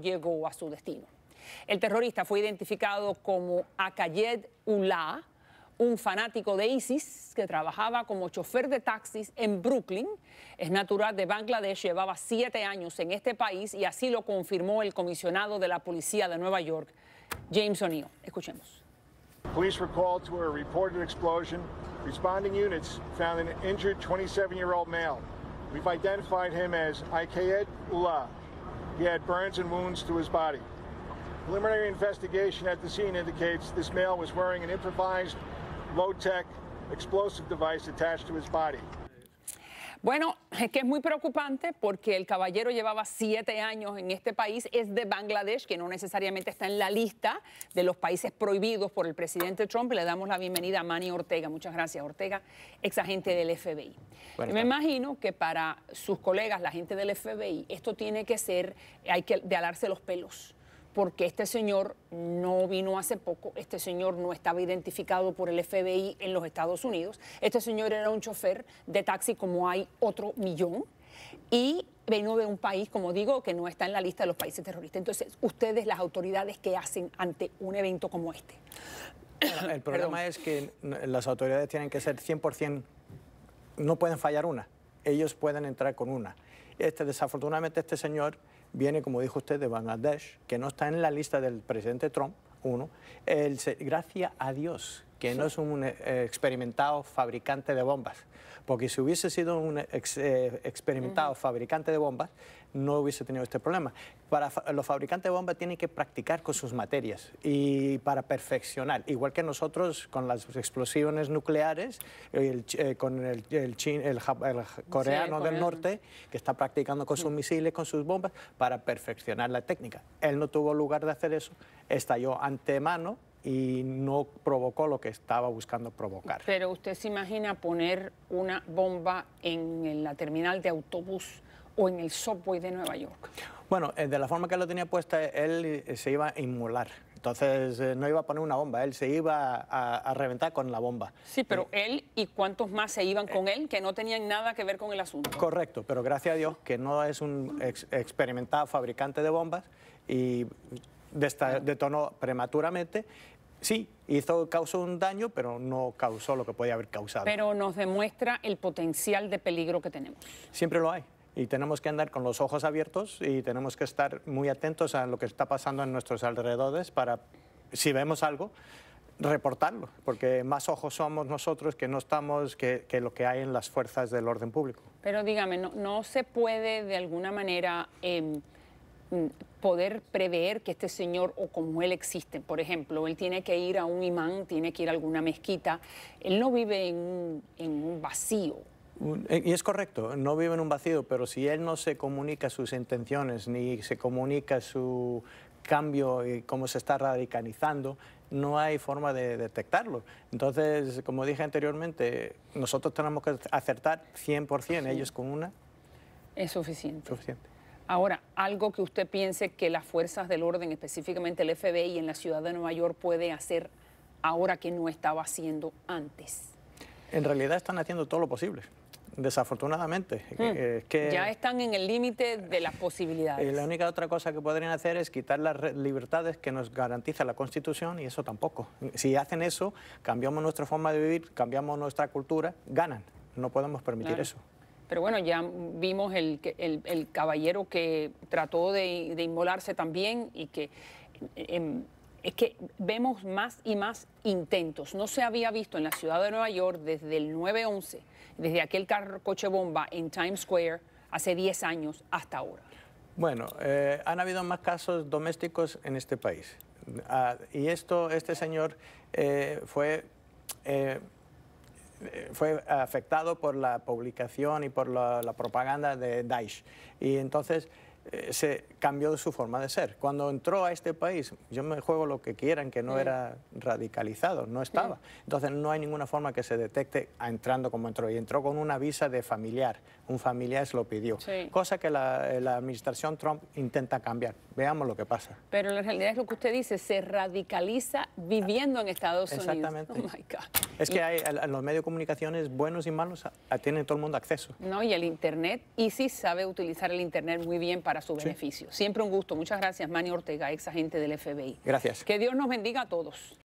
llegó a su destino. El terrorista fue identificado como Akayed Ullah, un fanático de ISIS que trabajaba como chofer de taxis en Brooklyn. Es natural de Bangladesh, llevaba siete años en este país y así lo confirmó el comisionado de la policía de Nueva York, James O'Neill. Escuchemos. Police were called to a reported explosion. Responding units found an injured 27-year-old male. We've identified him as Akayed Ullah. He had burns and wounds to his body. Preliminary investigation at the scene indicates this male was wearing an improvised, low-tech explosive device attached to his body. Bueno, es que es muy preocupante porque el caballero llevaba siete años en este país, es de Bangladesh, que no necesariamente está en la lista de los países prohibidos por el presidente Trump. Le damos la bienvenida a Manny Ortega. Muchas gracias, Ortega, ex agente del FBI. Me imagino que para sus colegas, la gente del FBI, esto tiene que ser, hay que de alarse los pelos porque este señor no vino hace poco, este señor no estaba identificado por el FBI en los Estados Unidos, este señor era un chofer de taxi como hay otro millón y vino de un país, como digo, que no está en la lista de los países terroristas. Entonces, ustedes, las autoridades, ¿qué hacen ante un evento como este? El problema es que las autoridades tienen que ser 100%, no pueden fallar una, ellos pueden entrar con una. Este, desafortunadamente este señor viene, como dijo usted, de Bangladesh, que no está en la lista del presidente Trump, uno, el, gracias a Dios que no es un eh, experimentado fabricante de bombas. Porque si hubiese sido un eh, eh, experimentado fabricante de bombas, no hubiese tenido este problema. Para los fabricantes de bombas tienen que practicar con sus materias y para perfeccionar, igual que nosotros con las explosiones nucleares, con el, coreano del norte que está practicando con sus misiles, con sus bombas, para perfeccionar la técnica. Él no tuvo lugar de hacer eso, estalló antemano y no provocó lo que estaba buscando provocar. Pero usted se imagina poner una bomba en, la terminal de autobús o en el subway de Nueva York. Bueno, eh, de la forma que lo tenía puesta, él eh, se iba a inmolar. Entonces eh, no iba a poner una bomba, él se iba a, reventar con la bomba. Sí, pero él y cuántos más se iban con él que no tenían nada que ver con el asunto. Correcto, pero gracias a Dios que no es un experimentado fabricante de bombas y detonó prematuramente. Sí, hizo, causó un daño, pero no causó lo que podía haber causado. Pero nos demuestra el potencial de peligro que tenemos. Siempre lo hay y tenemos que andar con los ojos abiertos y tenemos que estar muy atentos a lo que está pasando en nuestros alrededores para, si vemos algo, reportarlo, porque más ojos somos nosotros que no estamos que, que lo que hay en las fuerzas del orden público. Pero dígame, ¿no, no se puede de alguna manera... Em, Mm, poder prever que este señor o como él existe. Por ejemplo, él tiene que ir a un imán, tiene que ir a alguna mezquita. Él no vive en un, vacío. Eh, y es correcto, no vive en un vacío, pero si él no se comunica sus intenciones ni se comunica su cambio y cómo se está radicalizando, no hay forma de detectarlo. Entonces, como dije anteriormente, nosotros tenemos que acertar 100%, ellos con una. Es suficiente. Suficiente. Ahora, algo que usted piense que las fuerzas del orden, específicamente el FBI en la ciudad de Nueva York, puede hacer ahora que no estaba haciendo antes. En realidad están haciendo todo lo posible. Desafortunadamente. Mm. ya están en el límite de las posibilidades. Y eh, la única otra cosa que podrían hacer es quitar las libertades que nos garantiza la Constitución y eso tampoco. Si hacen eso, cambiamos nuestra forma de vivir, cambiamos nuestra cultura, ganan. No podemos permitir eso. Pero bueno, ya vimos el, el, el caballero que trató de, de, inmolarse también y que... Em, es que vemos más y más intentos. No se había visto en la ciudad de Nueva York desde el 9-11, desde aquel carro, coche bomba en Times Square hace 10 años hasta ahora. Bueno, eh, han habido más casos domésticos en este país. Ah, y esto, este señor eh, fue... Eh, eh, fue afectado por la publicación y por la, propaganda de Daesh. Y entonces se cambió de su forma de ser. Cuando entró a este país, yo me juego lo que quieran, que no era radicalizado, no estaba. Entonces no hay ninguna forma que se detecte entrando como entró. Y entró con una visa de familiar, un familiar se lo pidió. Cosa que eh, la, administración Trump intenta cambiar. Veamos lo que pasa. Pero la realidad es lo que usted dice, se radicaliza viviendo en Estados Unidos. Exactamente. Oh es que hay, los medios de comunicaciones buenos y malos tienen todo el mundo acceso. No, y el Internet, y sí sabe utilizar el Internet muy bien para para su beneficio. Siempre un gusto. Muchas gracias, Manny Ortega, ex agente del FBI. Gracias. Que Dios nos bendiga a todos.